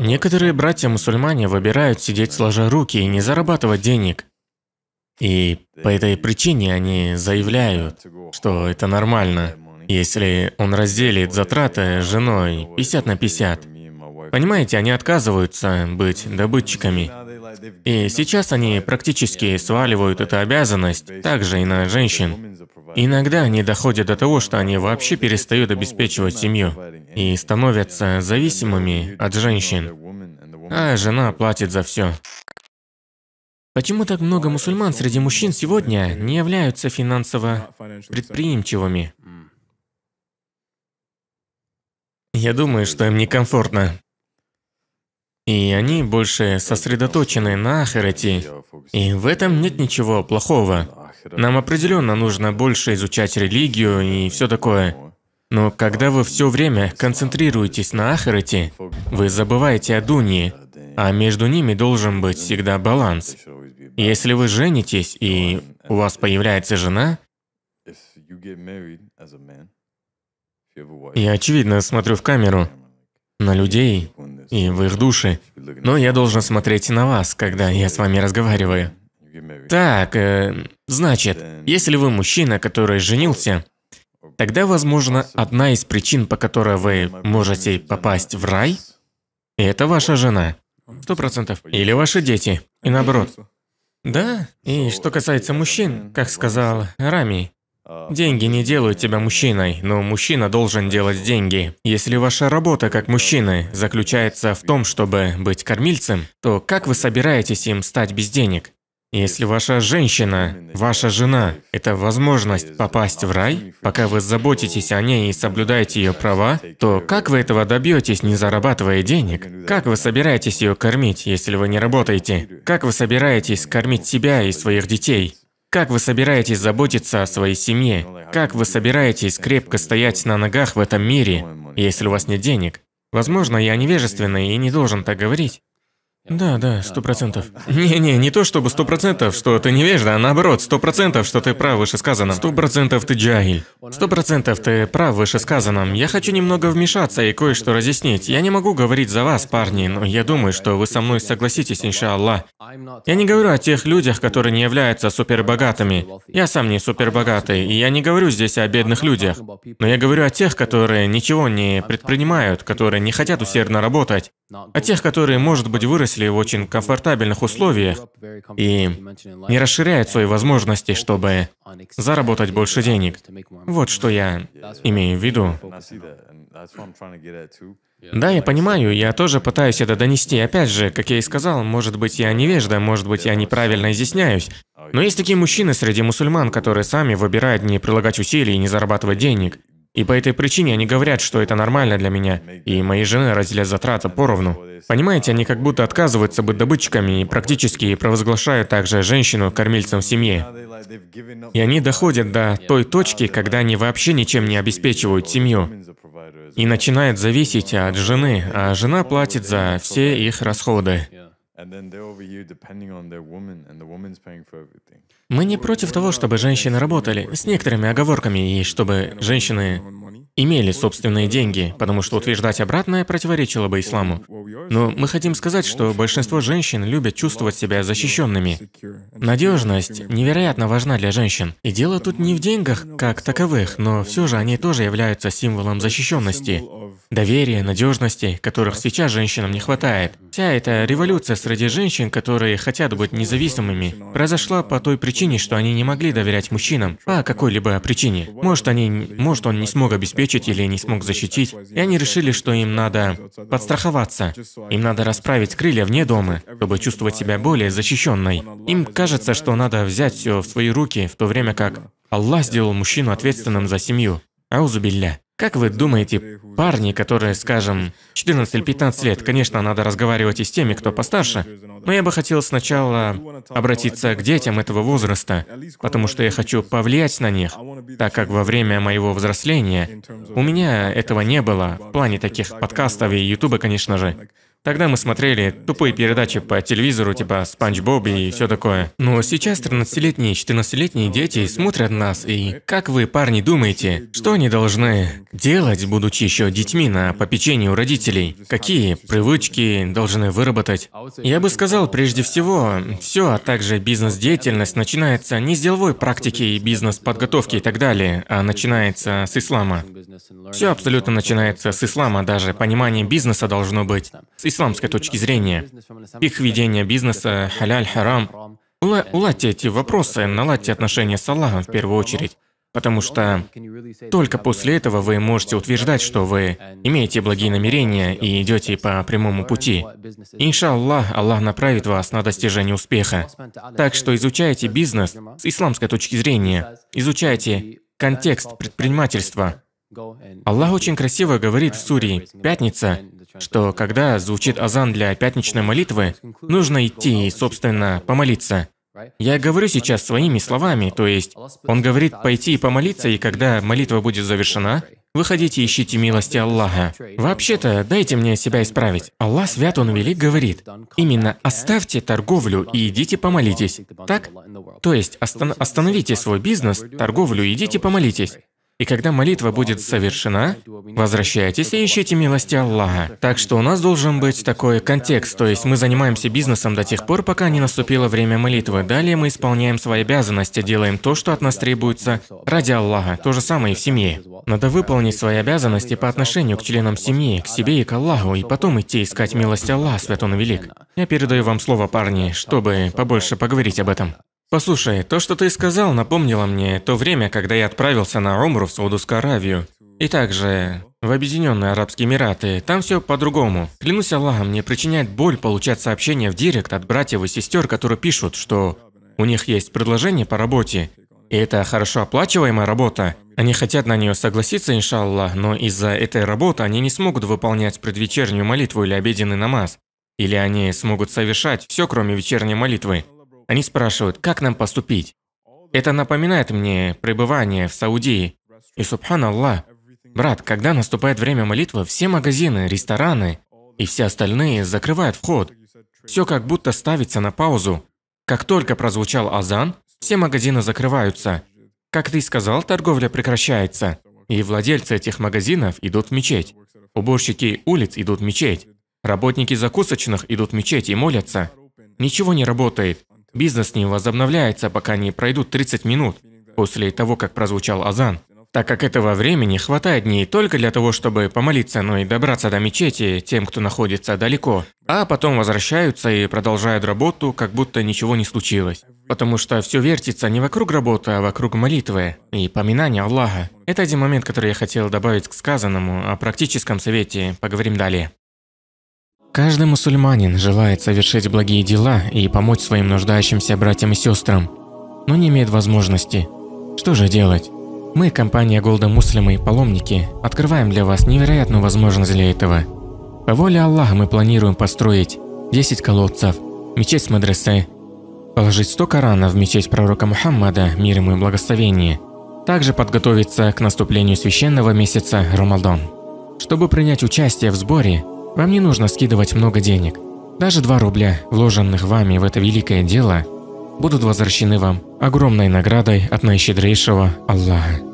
Некоторые братья-мусульмане выбирают сидеть сложа руки и не зарабатывать денег. И по этой причине они заявляют, что это нормально, если он разделит затраты с женой 50 на 50. Понимаете, они отказываются быть добытчиками. И сейчас они практически сваливают эту обязанность также и на женщин. Иногда они доходят до того, что они вообще перестают обеспечивать семью и становятся зависимыми от женщин, а жена платит за все. Почему так много мусульман среди мужчин сегодня не являются финансово предприимчивыми? Я думаю, что им некомфортно. И они больше сосредоточены на Ахерете. И в этом нет ничего плохого. Нам определенно нужно больше изучать религию и все такое. Но когда вы все время концентрируетесь на Ахерете, вы забываете о Дунии, а между ними должен быть всегда баланс. Если вы женитесь и у вас появляется жена, я очевидно смотрю в камеру, на людей и в их души. Но я должен смотреть на вас, когда я с вами разговариваю. Так, э, значит, если вы мужчина, который женился, тогда, возможно, одна из причин, по которой вы можете попасть в рай, это ваша жена. Сто процентов. Или ваши дети. И наоборот. Да, и что касается мужчин, как сказал Рами, а, деньги не делают тебя мужчиной, но мужчина должен делать деньги. Если ваша работа как мужчины заключается в том, чтобы быть кормильцем, то как вы собираетесь им стать без денег? Если ваша женщина, ваша жена – это возможность попасть в рай, пока вы заботитесь о ней и соблюдаете ее права, то как вы этого добьетесь, не зарабатывая денег? Как вы собираетесь ее кормить, если вы не работаете? Как вы собираетесь кормить себя и своих детей? Как вы собираетесь заботиться о своей семье? Как вы собираетесь крепко стоять на ногах в этом мире, если у вас нет денег? Возможно, я невежественный и не должен так говорить. Да, да, сто процентов. Не-не, не то чтобы сто процентов, что ты невежда, а наоборот, сто процентов, что ты прав выше сказанном. Сто процентов ты джагиль. Сто процентов ты прав выше сказанном. Я хочу немного вмешаться и кое-что разъяснить. Я не могу говорить за вас, парни, но я думаю, что вы со мной согласитесь, иншаллах. Я не говорю о тех людях, которые не являются супербогатыми. Я сам не супербогатый, и я не говорю здесь о бедных людях. Но я говорю о тех, которые ничего не предпринимают, которые не хотят усердно работать а тех, которые, может быть, выросли в очень комфортабельных условиях и не расширяют свои возможности, чтобы заработать больше денег. Вот что я имею в виду. Да, я понимаю, я тоже пытаюсь это донести. Опять же, как я и сказал, может быть, я невежда, может быть, я неправильно изъясняюсь. Но есть такие мужчины среди мусульман, которые сами выбирают не прилагать усилий и не зарабатывать денег. И по этой причине они говорят, что это нормально для меня, и моей жены разделят затраты поровну. Понимаете, они как будто отказываются быть добытчиками и практически провозглашают также женщину кормильцем в семье. И они доходят до той точки, когда они вообще ничем не обеспечивают семью. И начинают зависеть от жены, а жена платит за все их расходы. Мы не против того, чтобы женщины работали, с некоторыми оговорками, и чтобы женщины имели собственные деньги, потому что утверждать обратное противоречило бы исламу. Но мы хотим сказать, что большинство женщин любят чувствовать себя защищенными. Надежность невероятно важна для женщин. И дело тут не в деньгах как таковых, но все же они тоже являются символом защищенности, доверия, надежности, которых сейчас женщинам не хватает. Вся эта революция среди женщин, которые хотят быть независимыми, произошла по той причине, что они не могли доверять мужчинам по а какой-либо причине. Может, они, может, он не смог обеспечить или не смог защитить, и они решили, что им надо подстраховаться. Им надо расправить крылья вне дома, чтобы чувствовать себя более защищенной. Им кажется, что надо взять все в свои руки, в то время как Аллах сделал мужчину ответственным за семью. Аузубилля. Как вы думаете, парни, которые, скажем, 14 15 лет, конечно, надо разговаривать и с теми, кто постарше, но я бы хотел сначала обратиться к детям этого возраста, потому что я хочу повлиять на них, так как во время моего взросления у меня этого не было, в плане таких подкастов и ютуба, конечно же. Тогда мы смотрели тупые передачи по телевизору, типа «Спанч Боб» и все такое. Но сейчас 13-летние, 14-летние дети смотрят нас, и как вы, парни, думаете, что они должны делать, будучи еще детьми на попечении у родителей? Какие привычки должны выработать? Я бы сказал, прежде всего, все, а также бизнес-деятельность начинается не с деловой практики и бизнес-подготовки и так далее, а начинается с ислама. Все абсолютно начинается с ислама, даже понимание бизнеса должно быть исламской точки зрения. Их ведение бизнеса, халяль, харам. Ула уладьте эти вопросы, наладьте отношения с Аллахом в первую очередь. Потому что только после этого вы можете утверждать, что вы имеете благие намерения и идете по прямому пути. Иншаллах, Аллах направит вас на достижение успеха. Так что изучайте бизнес с исламской точки зрения, изучайте контекст предпринимательства. Аллах очень красиво говорит в Сурии «Пятница», что когда звучит азан для пятничной молитвы, нужно идти и, собственно, помолиться. Я говорю сейчас своими словами, то есть он говорит пойти и помолиться, и когда молитва будет завершена, выходите и ищите милости Аллаха. Вообще-то, дайте мне себя исправить. Аллах свят, Он велик, говорит, именно оставьте торговлю и идите помолитесь. Так? То есть остан остановите свой бизнес, торговлю и идите помолитесь. И когда молитва будет совершена, возвращайтесь и ищите милости Аллаха. Так что у нас должен быть такой контекст, то есть мы занимаемся бизнесом до тех пор, пока не наступило время молитвы. Далее мы исполняем свои обязанности, делаем то, что от нас требуется ради Аллаха. То же самое и в семье. Надо выполнить свои обязанности по отношению к членам семьи, к себе и к Аллаху, и потом идти искать милость Аллаха, Свят Он Велик. Я передаю вам слово, парни, чтобы побольше поговорить об этом. Послушай, то, что ты сказал, напомнило мне то время, когда я отправился на Умру в Саудовскую Аравию. И также в Объединенные Арабские Эмираты. Там все по-другому. Клянусь Аллахом, мне причиняет боль получать сообщения в директ от братьев и сестер, которые пишут, что у них есть предложение по работе. И это хорошо оплачиваемая работа. Они хотят на нее согласиться, иншаллах, но из-за этой работы они не смогут выполнять предвечернюю молитву или обеденный намаз. Или они смогут совершать все, кроме вечерней молитвы. Они спрашивают, как нам поступить? Это напоминает мне пребывание в Саудии. И субханаллах, брат, когда наступает время молитвы, все магазины, рестораны и все остальные закрывают вход. Все как будто ставится на паузу. Как только прозвучал азан, все магазины закрываются. Как ты сказал, торговля прекращается. И владельцы этих магазинов идут в мечеть. Уборщики улиц идут в мечеть. Работники закусочных идут в мечеть и молятся. Ничего не работает. Бизнес не возобновляется, пока не пройдут 30 минут после того, как прозвучал азан, так как этого времени хватает не только для того, чтобы помолиться, но и добраться до мечети тем, кто находится далеко, а потом возвращаются и продолжают работу, как будто ничего не случилось. Потому что все вертится не вокруг работы, а вокруг молитвы и поминания Аллаха. Это один момент, который я хотел добавить к сказанному, о практическом совете поговорим далее. Каждый мусульманин желает совершить благие дела и помочь своим нуждающимся братьям и сестрам, но не имеет возможности. Что же делать? Мы, компания Голда Муслимы Паломники, открываем для вас невероятную возможность для этого. По воле Аллаха мы планируем построить 10 колодцев, мечеть с мадресе, положить 100 Коранов в мечеть пророка Мухаммада, мир ему и благословение, также подготовиться к наступлению священного месяца Рамадан. Чтобы принять участие в сборе, вам не нужно скидывать много денег. Даже 2 рубля, вложенных вами в это великое дело, будут возвращены вам огромной наградой от наищедрейшего Аллаха.